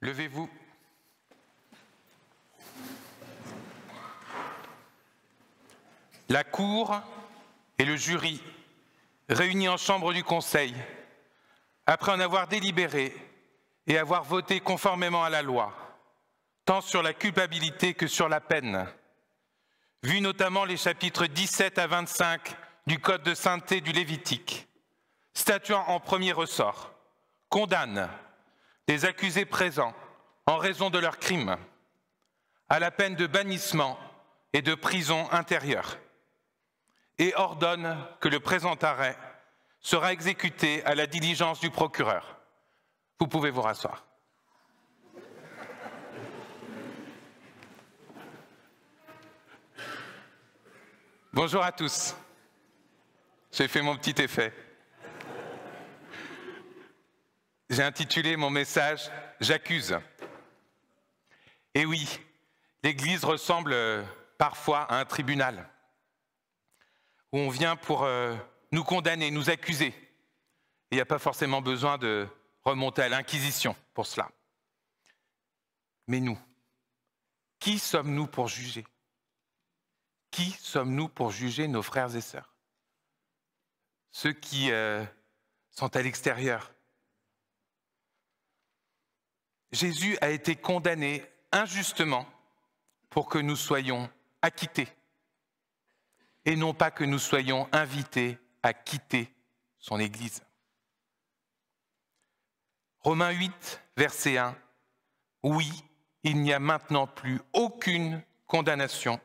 Levez-vous. La cour et le jury, réunis en chambre du Conseil, après en avoir délibéré et avoir voté conformément à la loi, tant sur la culpabilité que sur la peine, vu notamment les chapitres 17 à 25 du Code de sainteté du Lévitique, statuant en premier ressort, condamne des accusés présents en raison de leurs crimes à la peine de bannissement et de prison intérieure et ordonne que le présent arrêt sera exécuté à la diligence du procureur. Vous pouvez vous rasseoir. Bonjour à tous. J'ai fait mon petit effet j'ai intitulé mon message J'accuse. Et eh oui, l'Église ressemble euh, parfois à un tribunal, où on vient pour euh, nous condamner, nous accuser. Il n'y a pas forcément besoin de remonter à l'Inquisition pour cela. Mais nous, qui sommes-nous pour juger Qui sommes-nous pour juger nos frères et sœurs Ceux qui euh, sont à l'extérieur, Jésus a été condamné injustement pour que nous soyons acquittés et non pas que nous soyons invités à quitter son Église. Romains 8, verset 1. Oui, il n'y a maintenant plus aucune condamnation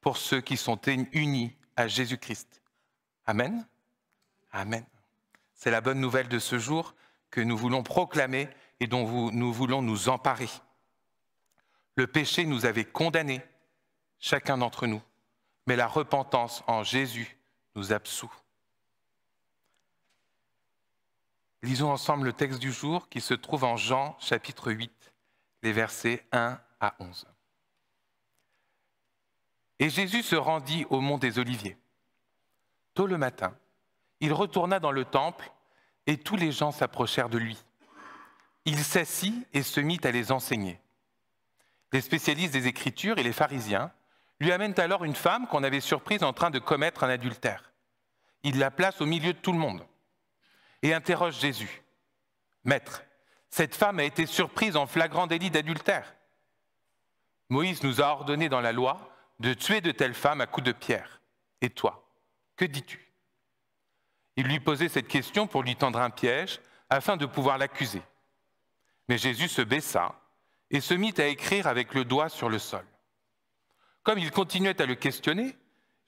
pour ceux qui sont unis à Jésus-Christ. Amen. Amen. C'est la bonne nouvelle de ce jour que nous voulons proclamer et dont nous voulons nous emparer. Le péché nous avait condamnés, chacun d'entre nous, mais la repentance en Jésus nous absout. Lisons ensemble le texte du jour qui se trouve en Jean chapitre 8, les versets 1 à 11. Et Jésus se rendit au mont des Oliviers. Tôt le matin, il retourna dans le temple et tous les gens s'approchèrent de lui il s'assit et se mit à les enseigner. Les spécialistes des Écritures et les pharisiens lui amènent alors une femme qu'on avait surprise en train de commettre un adultère. Il la place au milieu de tout le monde et interroge Jésus. Maître, cette femme a été surprise en flagrant délit d'adultère. Moïse nous a ordonné dans la loi de tuer de telles femmes à coups de pierre. Et toi, que dis-tu Il lui posait cette question pour lui tendre un piège afin de pouvoir l'accuser. Mais Jésus se baissa et se mit à écrire avec le doigt sur le sol. Comme il continuait à le questionner,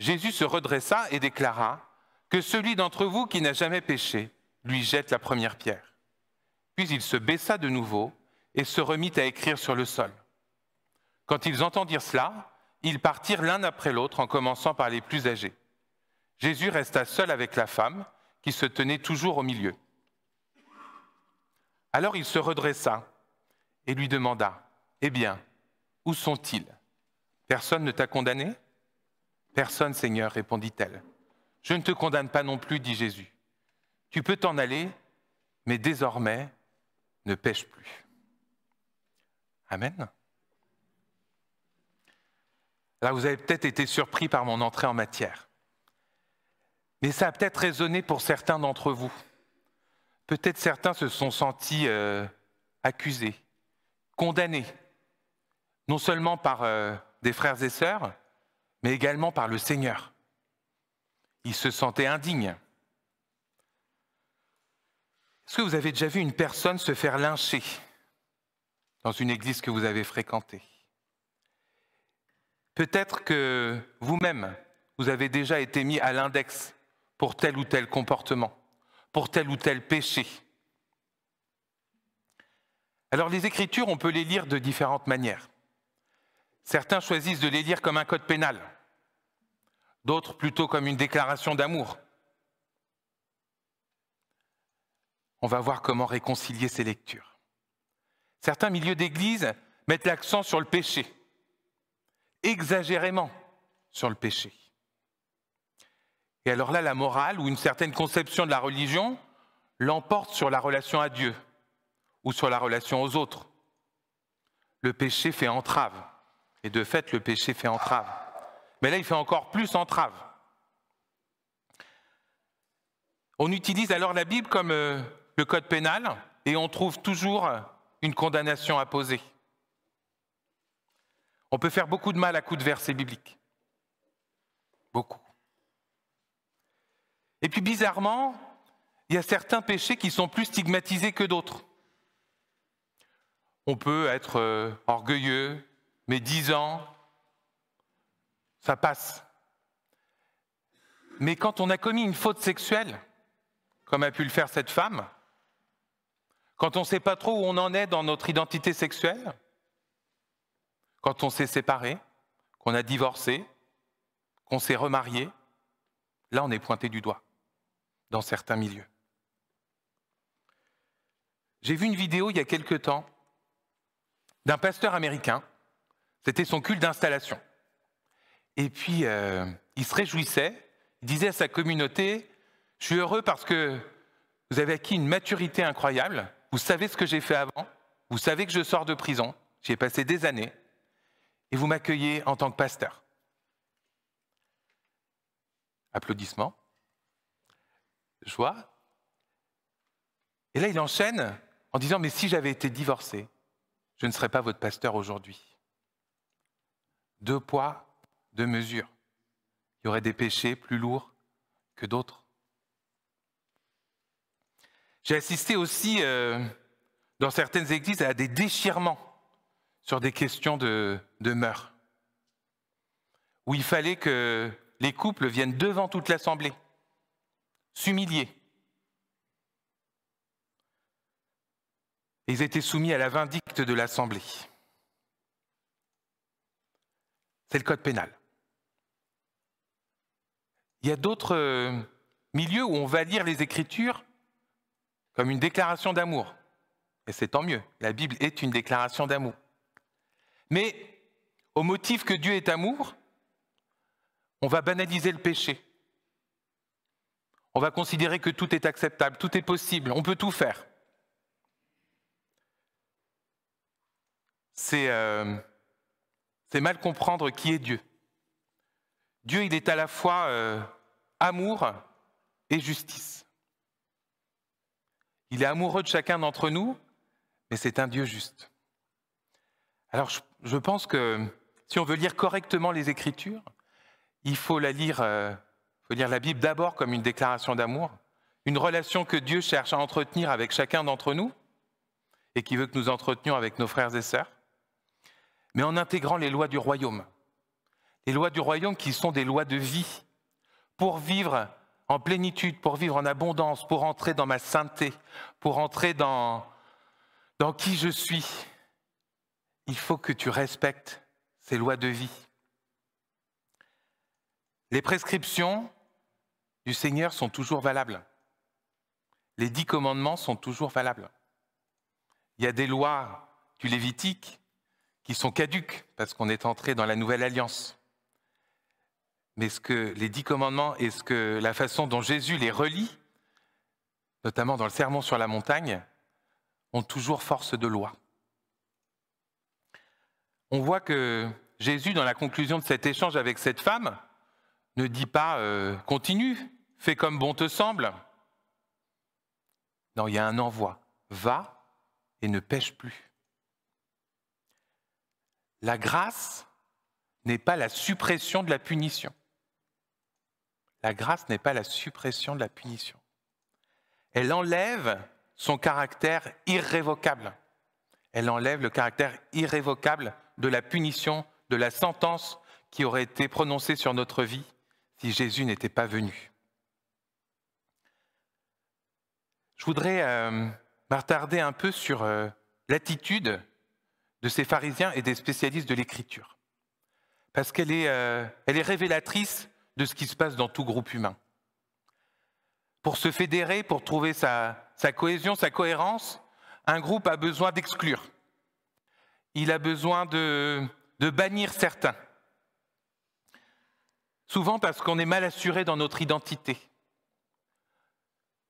Jésus se redressa et déclara que celui d'entre vous qui n'a jamais péché lui jette la première pierre. Puis il se baissa de nouveau et se remit à écrire sur le sol. Quand ils entendirent cela, ils partirent l'un après l'autre en commençant par les plus âgés. Jésus resta seul avec la femme qui se tenait toujours au milieu. Alors il se redressa et lui demanda, Eh bien, où sont-ils Personne ne t'a condamné Personne, Seigneur, répondit-elle. Je ne te condamne pas non plus, dit Jésus. Tu peux t'en aller, mais désormais, ne pêche plus. Amen. Là, vous avez peut-être été surpris par mon entrée en matière. Mais ça a peut-être résonné pour certains d'entre vous. Peut-être certains se sont sentis euh, accusés, condamnés, non seulement par euh, des frères et sœurs, mais également par le Seigneur. Ils se sentaient indignes. Est-ce que vous avez déjà vu une personne se faire lyncher dans une église que vous avez fréquentée Peut-être que vous-même, vous avez déjà été mis à l'index pour tel ou tel comportement pour tel ou tel péché. Alors les Écritures, on peut les lire de différentes manières. Certains choisissent de les lire comme un code pénal, d'autres plutôt comme une déclaration d'amour. On va voir comment réconcilier ces lectures. Certains milieux d'Église mettent l'accent sur le péché, exagérément sur le péché. Et alors là, la morale ou une certaine conception de la religion l'emporte sur la relation à Dieu ou sur la relation aux autres. Le péché fait entrave. Et de fait, le péché fait entrave. Mais là, il fait encore plus entrave. On utilise alors la Bible comme euh, le code pénal et on trouve toujours une condamnation à poser. On peut faire beaucoup de mal à coups de versets bibliques. Beaucoup. Et puis bizarrement, il y a certains péchés qui sont plus stigmatisés que d'autres. On peut être euh, orgueilleux, mais dix ans, ça passe. Mais quand on a commis une faute sexuelle, comme a pu le faire cette femme, quand on ne sait pas trop où on en est dans notre identité sexuelle, quand on s'est séparé, qu'on a divorcé, qu'on s'est remarié, là on est pointé du doigt dans certains milieux. J'ai vu une vidéo il y a quelque temps d'un pasteur américain. C'était son culte d'installation. Et puis, euh, il se réjouissait. Il disait à sa communauté, je suis heureux parce que vous avez acquis une maturité incroyable. Vous savez ce que j'ai fait avant. Vous savez que je sors de prison. J'y ai passé des années. Et vous m'accueillez en tant que pasteur. Applaudissements. Et là, il enchaîne en disant, mais si j'avais été divorcé, je ne serais pas votre pasteur aujourd'hui. Deux poids, deux mesures. Il y aurait des péchés plus lourds que d'autres. J'ai assisté aussi euh, dans certaines églises à des déchirements sur des questions de, de mœurs, où il fallait que les couples viennent devant toute l'assemblée s'humilier. Ils étaient soumis à la vindicte de l'Assemblée. C'est le code pénal. Il y a d'autres euh, milieux où on va lire les Écritures comme une déclaration d'amour. Et c'est tant mieux, la Bible est une déclaration d'amour. Mais au motif que Dieu est amour, on va banaliser le péché. On va considérer que tout est acceptable, tout est possible, on peut tout faire. C'est euh, mal comprendre qui est Dieu. Dieu, il est à la fois euh, amour et justice. Il est amoureux de chacun d'entre nous, mais c'est un Dieu juste. Alors je, pense que si on veut lire correctement les Écritures, il faut la lire euh, faut lire la Bible d'abord comme une déclaration d'amour, une relation que Dieu cherche à entretenir avec chacun d'entre nous et qui veut que nous entretenions avec nos frères et sœurs, mais en intégrant les lois du royaume. Les lois du royaume qui sont des lois de vie pour vivre en plénitude, pour vivre en abondance, pour entrer dans ma sainteté, pour entrer dans, dans qui je suis. Il faut que tu respectes ces lois de vie. Les prescriptions, du Seigneur sont toujours valables. Les dix commandements sont toujours valables. Il y a des lois du Lévitique qui sont caduques parce qu'on est entré dans la nouvelle alliance. Mais ce que les dix commandements et ce que la façon dont Jésus les relie, notamment dans le Sermon sur la montagne, ont toujours force de loi. On voit que Jésus, dans la conclusion de cet échange avec cette femme, ne dit pas euh, continue, fais comme bon te semble. Non, il y a un envoi. Va et ne pêche plus. La grâce n'est pas la suppression de la punition. La grâce n'est pas la suppression de la punition. Elle enlève son caractère irrévocable. Elle enlève le caractère irrévocable de la punition, de la sentence qui aurait été prononcée sur notre vie si Jésus n'était pas venu. Je voudrais euh, m'attarder un peu sur euh, l'attitude de ces pharisiens et des spécialistes de l'écriture, parce qu'elle euh, est, révélatrice de ce qui se passe dans tout groupe humain. Pour se fédérer, pour trouver sa, cohésion, sa cohérence, un groupe a besoin d'exclure. Il a besoin de bannir certains. Souvent parce qu'on est mal assuré dans notre identité.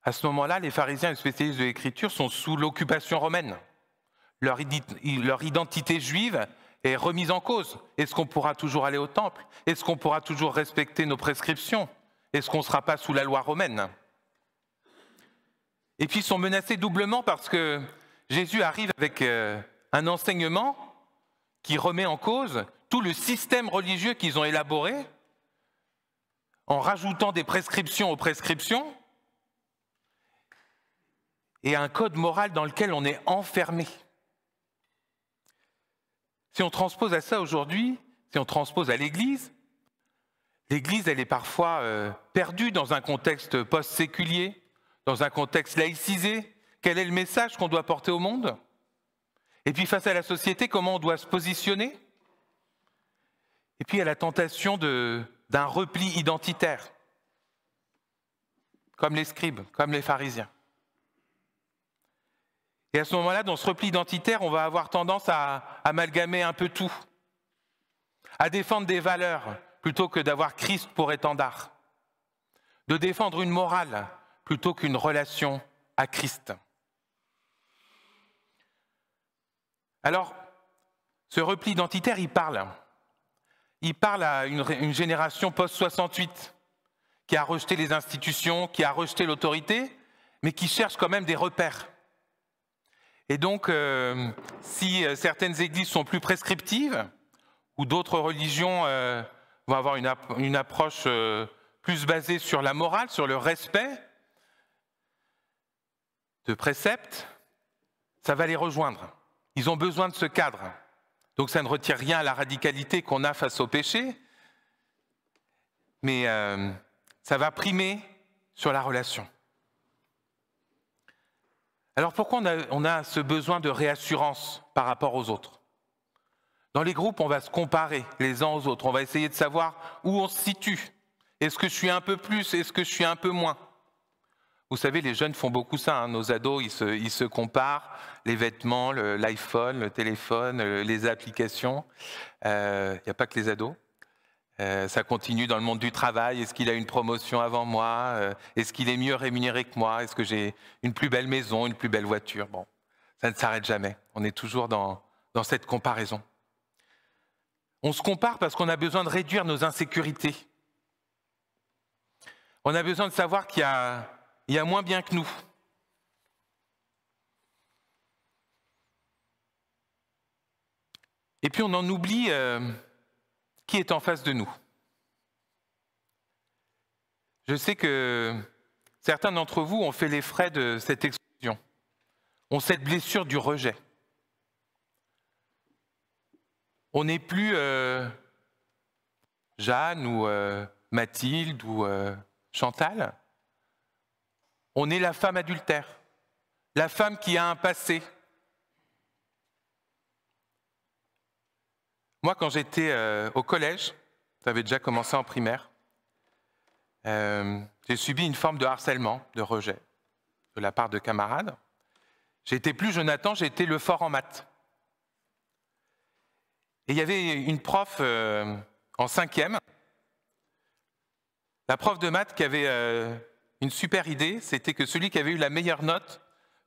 À ce moment-là, les pharisiens et les spécialistes de l'écriture sont sous l'occupation romaine. Leur, identité juive est remise en cause. Est-ce qu'on pourra toujours aller au temple Est-ce qu'on pourra toujours respecter nos prescriptions Est-ce qu'on ne sera pas sous la loi romaine Et puis ils sont menacés doublement parce que Jésus arrive avec euh, un enseignement qui remet en cause tout le système religieux qu'ils ont élaboré en rajoutant des prescriptions aux prescriptions et un code moral dans lequel on est enfermé. Si on transpose à ça aujourd'hui, si on transpose à l'Église, l'Église, elle est parfois euh, perdue dans un contexte post-séculier, dans un contexte laïcisé. Quel est le message qu'on doit porter au monde Et puis face à la société, comment on doit se positionner Et puis à la tentation d'un repli identitaire, comme les scribes, comme les pharisiens. Et à ce moment-là, dans ce repli identitaire, on va avoir tendance à amalgamer un peu tout, à défendre des valeurs plutôt que d'avoir Christ pour étendard, de défendre une morale plutôt qu'une relation à Christ. Alors, ce repli identitaire, il parle. Il parle à une, génération post-68 qui a rejeté les institutions, qui a rejeté l'autorité, mais qui cherche quand même des repères. Et donc, euh, si euh, certaines églises sont plus prescriptives, ou d'autres religions euh, vont avoir une, approche plus basée sur la morale, sur le respect de préceptes, ça va les rejoindre. Ils ont besoin de ce cadre. Donc ça ne retire rien à la radicalité qu'on a face au péché, mais ça va primer sur la relation. Alors pourquoi on a, ce besoin de réassurance par rapport aux autres Dans les groupes, on va se comparer les uns aux autres, on va essayer de savoir où on se situe. Est-ce que je suis un peu plus Est-ce que je suis un peu moins Vous savez, les jeunes font beaucoup ça, hein. nos ados, ils se, comparent, les vêtements, l'iPhone, le, téléphone, les applications. Il euh, n'y a pas que les ados. Euh, ça continue dans le monde du travail. Est-ce qu'il a une promotion avant moi euh, Est-ce qu'il est mieux rémunéré que moi Est-ce que j'ai une plus belle maison, une plus belle voiture Bon, ça ne s'arrête jamais. On est toujours dans, cette comparaison. On se compare parce qu'on a besoin de réduire nos insécurités. On a besoin de savoir qu'il y, a, moins bien que nous. Et puis on en oublie euh, qui est en face de nous. Je sais que certains d'entre vous ont fait les frais de cette explosion, ont cette blessure du rejet. On n'est plus euh, Jeanne ou euh, Mathilde ou euh, Chantal. On est la femme adultère, la femme qui a un passé, Moi, quand j'étais euh, au collège, ça avait déjà commencé en primaire, euh, j'ai subi une forme de harcèlement, de rejet de la part de camarades. J'étais plus Jonathan, j'étais le fort en maths. Et il y avait une prof euh, en cinquième, la prof de maths qui avait une super idée, c'était que celui qui avait eu la meilleure note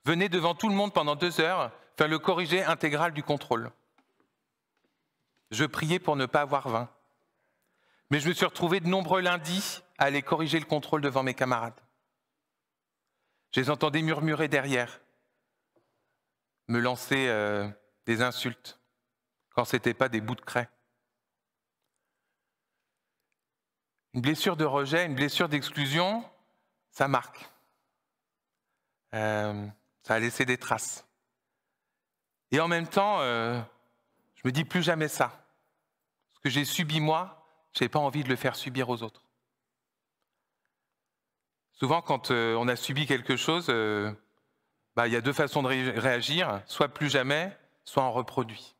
venait devant tout le monde pendant deux heures faire le corrigé intégral du contrôle. Je priais pour ne pas avoir vain, Mais je me suis retrouvé de nombreux lundis à aller corriger le contrôle devant mes camarades. Je les entendais murmurer derrière, me lancer euh, des insultes quand ce n'était pas des bouts de craie. Une blessure de rejet, une blessure d'exclusion, ça marque. Euh, ça a laissé des traces. Et en même temps, euh, je me dis plus jamais ça que j'ai subi moi, je n'ai pas envie de le faire subir aux autres. Souvent, quand euh, on a subi quelque chose, euh, bah, il y a deux façons de réagir, soit plus jamais, soit on reproduit.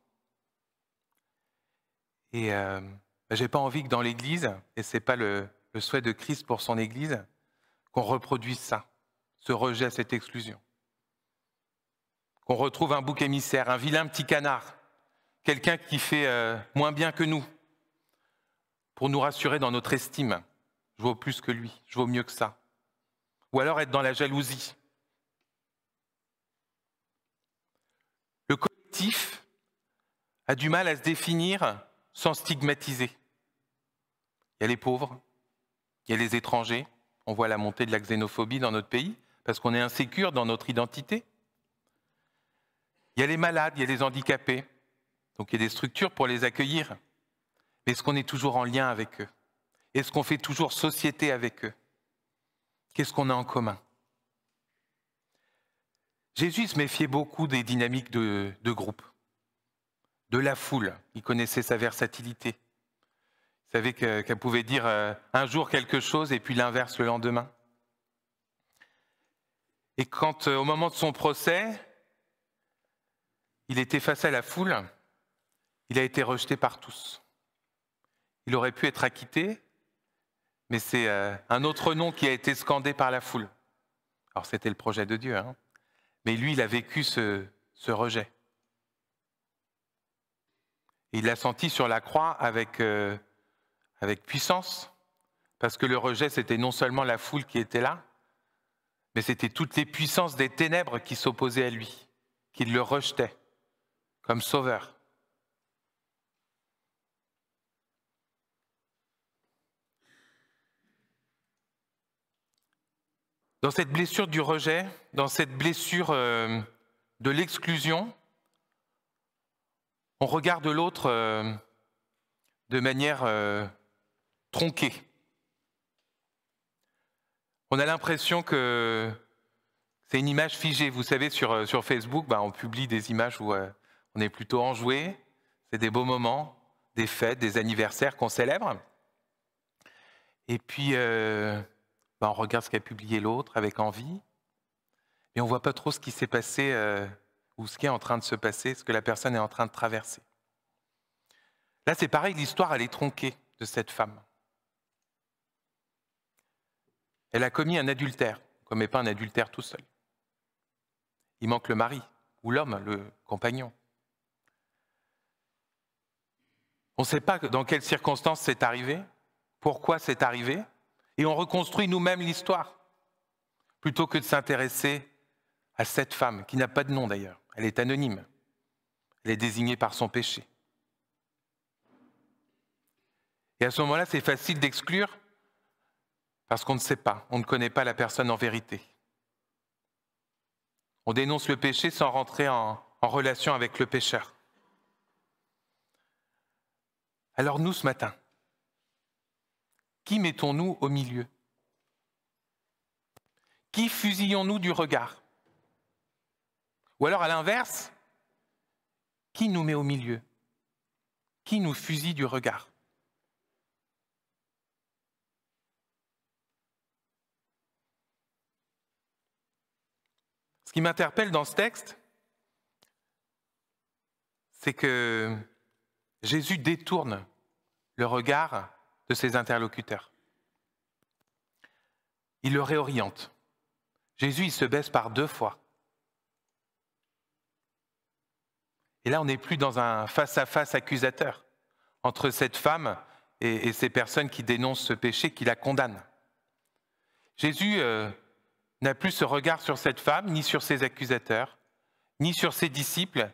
Et je euh, n'ai bah, j'ai pas envie que dans l'Église, et ce n'est pas le, le souhait de Christ pour son Église, qu'on reproduise ça, ce rejet, cette exclusion. Qu'on retrouve un bouc émissaire, un vilain petit canard quelqu'un qui fait euh, moins bien que nous, pour nous rassurer dans notre estime. Je vaux plus que lui, je vaux mieux que ça. Ou alors être dans la jalousie. Le collectif a du mal à se définir sans stigmatiser. Il y a les pauvres, il y a les étrangers, on voit la montée de la xénophobie dans notre pays parce qu'on est insécure dans notre identité. Il y a les malades, il y a les handicapés, donc il y a des structures pour les accueillir. Mais est-ce qu'on est toujours en lien avec eux Est-ce qu'on fait toujours société avec eux Qu'est-ce qu'on a en commun Jésus se méfiait beaucoup des dynamiques de, groupe, de la foule. Il connaissait sa versatilité. Il savait qu'elle pouvait dire euh, un jour quelque chose et puis l'inverse le lendemain. Et quand, euh, au moment de son procès, il était face à la foule, il a été rejeté par tous. Il aurait pu être acquitté, mais c'est euh, un autre nom qui a été scandé par la foule. Alors c'était le projet de Dieu, hein mais lui, il a vécu ce, rejet. il l'a senti sur la croix avec, euh, avec puissance, parce que le rejet, c'était non seulement la foule qui était là, mais c'était toutes les puissances des ténèbres qui s'opposaient à lui, qui le rejetaient comme sauveur. Dans cette blessure du rejet, dans cette blessure euh, de l'exclusion, on regarde l'autre euh, de manière euh, tronquée. On a l'impression que c'est une image figée. Vous savez, sur, Facebook, bah, on publie des images où on est plutôt enjoué, c'est des beaux moments, des fêtes, des anniversaires qu'on célèbre. Et puis, ben, on regarde ce qu'a publié l'autre avec envie, mais on ne voit pas trop ce qui s'est passé euh, ou ce qui est en train de se passer, ce que la personne est en train de traverser. Là, c'est pareil, l'histoire, elle est tronquée de cette femme. Elle a commis un adultère, comme ne pas un adultère tout seul. Il manque le mari, ou l'homme, le compagnon. On ne sait pas dans quelles circonstances c'est arrivé, pourquoi c'est arrivé, et on reconstruit nous-mêmes l'histoire, plutôt que de s'intéresser à cette femme, qui n'a pas de nom d'ailleurs, elle est anonyme, elle est désignée par son péché. Et à ce moment-là, c'est facile d'exclure parce qu'on ne sait pas, on ne connaît pas la personne en vérité. On dénonce le péché sans rentrer en, relation avec le pécheur. Alors nous, ce matin, qui mettons-nous au milieu Qui fusillons-nous du regard Ou alors à l'inverse, qui nous met au milieu Qui nous fusille du regard Ce qui m'interpelle dans ce texte, c'est que Jésus détourne le regard ses interlocuteurs. Il le réoriente. Jésus, il se baisse par deux fois. Et là, on n'est plus dans un face-à-face accusateur entre cette femme et, ces personnes qui dénoncent ce péché, qui la condamnent. Jésus euh, n'a plus ce regard sur cette femme, ni sur ses accusateurs, ni sur ses disciples,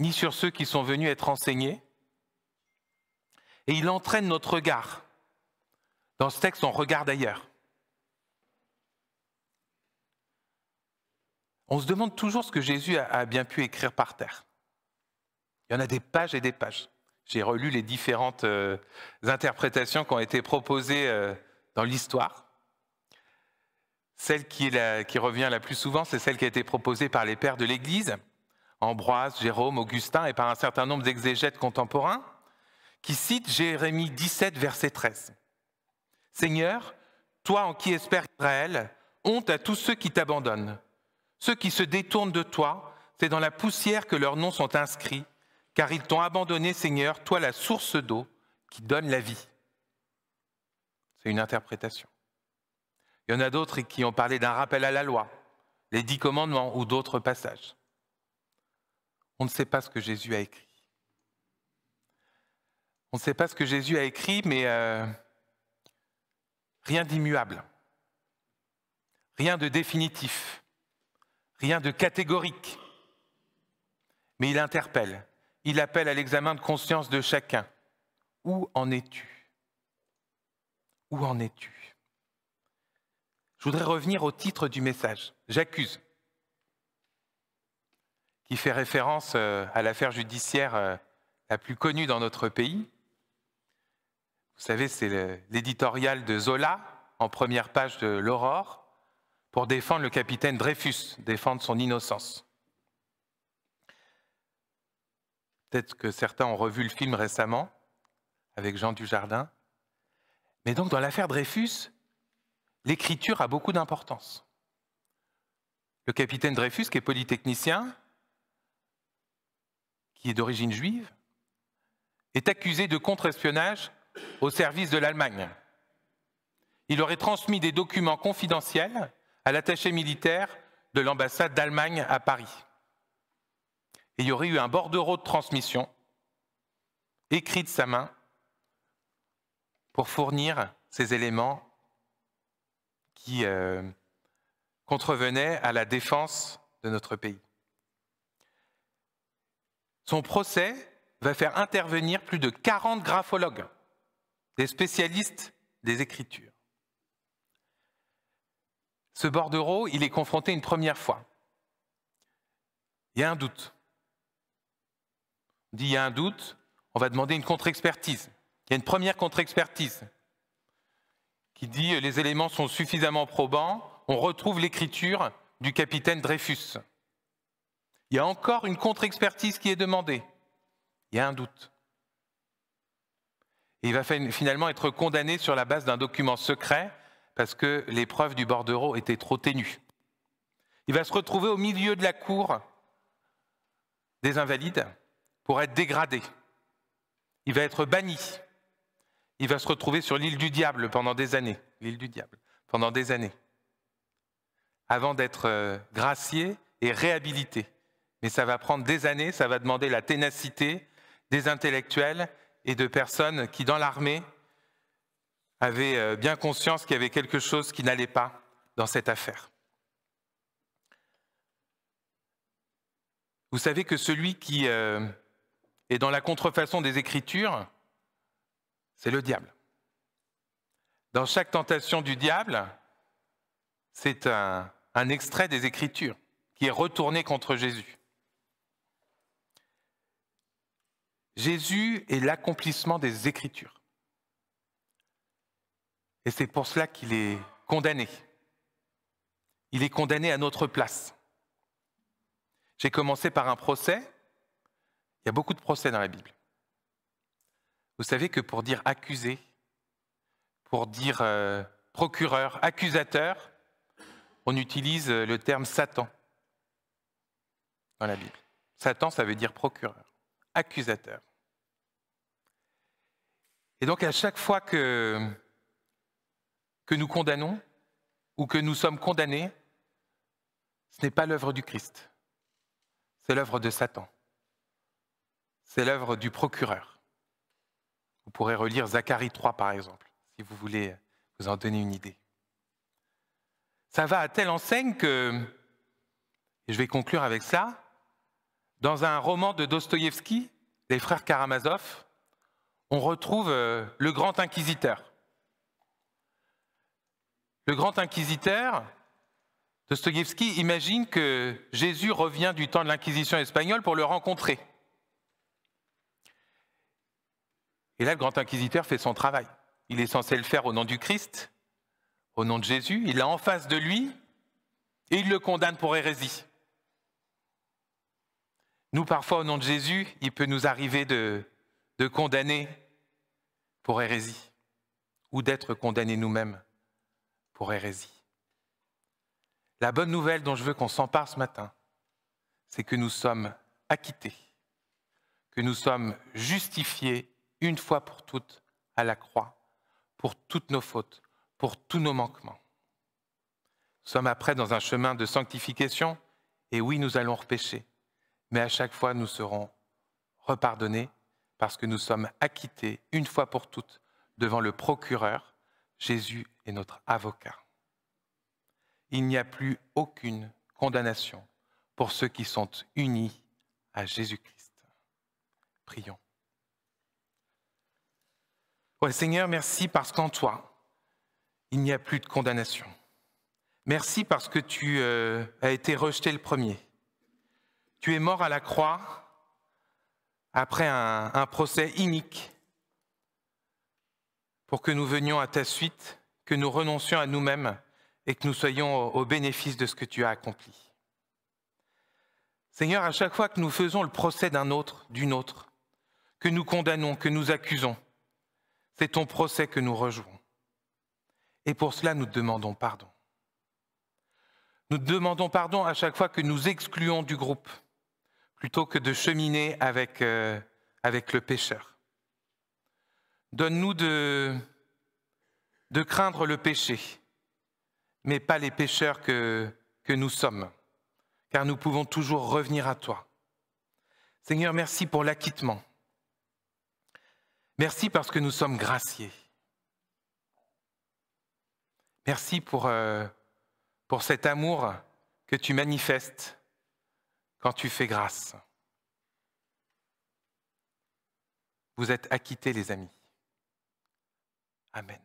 ni sur ceux qui sont venus être enseignés. Et il entraîne notre regard dans ce texte, on regarde ailleurs. On se demande toujours ce que Jésus a bien pu écrire par terre. Il y en a des pages et des pages. J'ai relu les différentes euh, interprétations qui ont été proposées euh, dans l'histoire. Celle qui, qui, revient la plus souvent, c'est celle qui a été proposée par les pères de l'Église, Ambroise, Jérôme, Augustin, et par un certain nombre d'exégètes contemporains, qui citent Jérémie 17, verset 13. Seigneur, toi en qui espère Israël, honte à tous ceux qui t'abandonnent. Ceux qui se détournent de toi, c'est dans la poussière que leurs noms sont inscrits, car ils t'ont abandonné, Seigneur, toi la source d'eau qui donne la vie. C'est une interprétation. Il y en a d'autres qui ont parlé d'un rappel à la loi, les dix commandements ou d'autres passages. On ne sait pas ce que Jésus a écrit. On ne sait pas ce que Jésus a écrit, mais euh, Rien d'immuable, rien de définitif, rien de catégorique. Mais il interpelle, il appelle à l'examen de conscience de chacun. Où en es-tu Où en es-tu Je voudrais revenir au titre du message, J'accuse, qui fait référence euh, à l'affaire judiciaire euh, la plus connue dans notre pays, vous savez, c'est l'éditorial de Zola en première page de l'Aurore pour défendre le capitaine Dreyfus, défendre son innocence. Peut-être que certains ont revu le film récemment avec Jean Dujardin. Mais donc dans l'affaire Dreyfus, l'écriture a beaucoup d'importance. Le capitaine Dreyfus, qui est polytechnicien, qui est d'origine juive, est accusé de contre-espionnage au service de l'Allemagne. Il aurait transmis des documents confidentiels à l'attaché militaire de l'ambassade d'Allemagne à Paris. Et il y aurait eu un bordereau de transmission, écrit de sa main, pour fournir ces éléments qui euh, contrevenaient à la défense de notre pays. Son procès va faire intervenir plus de 40 graphologues des spécialistes des Écritures. Ce bordereau, il est confronté une première fois. Il y a un doute. On dit il y a un doute, on va demander une contre-expertise. Il y a une première contre-expertise qui dit euh, les éléments sont suffisamment probants, on retrouve l'écriture du capitaine Dreyfus. Il y a encore une contre-expertise qui est demandée. Il y a un doute il va finalement être condamné sur la base d'un document secret parce que les preuves du bordereau étaient trop ténues. Il va se retrouver au milieu de la cour des invalides pour être dégradé. Il va être banni. Il va se retrouver sur l'île du diable pendant des années. L'île du diable, pendant des années. Avant d'être euh, gracié et réhabilité. Mais ça va prendre des années, ça va demander la ténacité des intellectuels et de personnes qui, dans l'armée, avaient euh, bien conscience qu'il y avait quelque chose qui n'allait pas dans cette affaire. Vous savez que celui qui euh, est dans la contrefaçon des Écritures, c'est le diable. Dans chaque tentation du diable, c'est un, un extrait des Écritures qui est retourné contre Jésus. Jésus est l'accomplissement des Écritures. Et c'est pour cela qu'il est condamné. Il est condamné à notre place. J'ai commencé par un procès. Il y a beaucoup de procès dans la Bible. Vous savez que pour dire accusé, pour dire euh, procureur, accusateur, on utilise euh, le terme Satan dans la Bible. Satan, ça veut dire procureur accusateur. Et donc à chaque fois que, que nous condamnons ou que nous sommes condamnés, ce n'est pas l'œuvre du Christ, c'est l'œuvre de Satan, c'est l'œuvre du procureur. Vous pourrez relire Zacharie 3 par exemple, si vous voulez vous en donner une idée. Ça va à telle enseigne que, et je vais conclure avec ça, dans un roman de Dostoïevski, Les frères Karamazov, on retrouve euh, le grand inquisiteur. Le grand inquisiteur, Dostoïevski imagine que Jésus revient du temps de l'Inquisition espagnole pour le rencontrer. Et là, le grand inquisiteur fait son travail. Il est censé le faire au nom du Christ, au nom de Jésus. Il l'a en face de lui et il le condamne pour hérésie. Nous, parfois, au nom de Jésus, il peut nous arriver de, condamner pour hérésie ou d'être condamnés nous-mêmes pour hérésie. La bonne nouvelle dont je veux qu'on s'empare ce matin, c'est que nous sommes acquittés, que nous sommes justifiés une fois pour toutes à la croix, pour toutes nos fautes, pour tous nos manquements. Nous sommes après dans un chemin de sanctification, et oui, nous allons repêcher mais à chaque fois nous serons repardonnés parce que nous sommes acquittés une fois pour toutes devant le procureur. Jésus est notre avocat. Il n'y a plus aucune condamnation pour ceux qui sont unis à Jésus-Christ. Prions. Seigneur, merci parce qu'en toi, il n'y a plus de condamnation. Merci parce que tu euh, as été rejeté le premier tu es mort à la croix après un, procès inique pour que nous venions à ta suite, que nous renoncions à nous-mêmes et que nous soyons au, au bénéfice de ce que tu as accompli. Seigneur, à chaque fois que nous faisons le procès d'un autre, d'une autre, que nous condamnons, que nous accusons, c'est ton procès que nous rejouons. Et pour cela, nous te demandons pardon. Nous te demandons pardon à chaque fois que nous excluons du groupe, plutôt que de cheminer avec, euh, avec le pécheur. Donne-nous de, de craindre le péché, mais pas les pécheurs que, que nous sommes, car nous pouvons toujours revenir à toi. Seigneur, merci pour l'acquittement. Merci parce que nous sommes graciés. Merci pour, euh, pour cet amour que tu manifestes quand tu fais grâce. Vous êtes acquittés, les amis. Amen.